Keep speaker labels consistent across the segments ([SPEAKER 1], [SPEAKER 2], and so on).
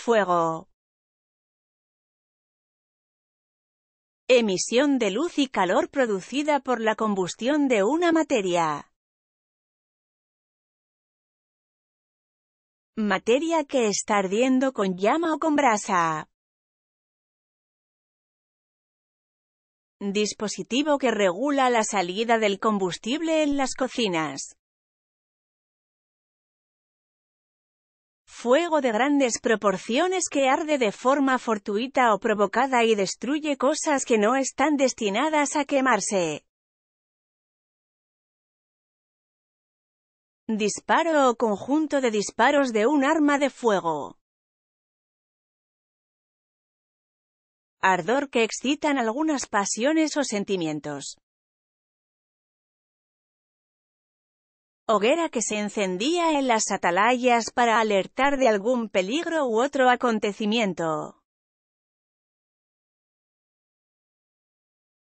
[SPEAKER 1] fuego. Emisión de luz y calor producida por la combustión de una materia. Materia
[SPEAKER 2] que está ardiendo con llama o con brasa. Dispositivo que regula la salida del combustible en las cocinas. fuego de grandes proporciones que arde de forma fortuita o provocada y destruye cosas que no están destinadas a quemarse. Disparo o conjunto de disparos de un arma de
[SPEAKER 1] fuego. Ardor que excitan
[SPEAKER 2] algunas pasiones o sentimientos. hoguera que se encendía en las atalayas para alertar de algún peligro u otro acontecimiento.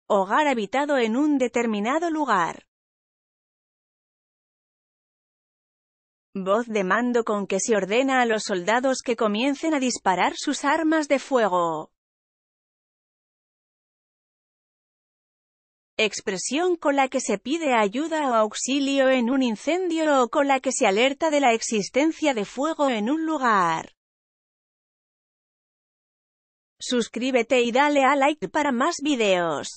[SPEAKER 1] Hogar habitado en un determinado lugar.
[SPEAKER 2] Voz de mando con que se ordena a los soldados que comiencen a disparar sus armas de fuego. expresión con la que se pide ayuda o auxilio en un incendio o con la que se alerta de la existencia de fuego en un lugar. Suscríbete y dale a like
[SPEAKER 1] para más videos.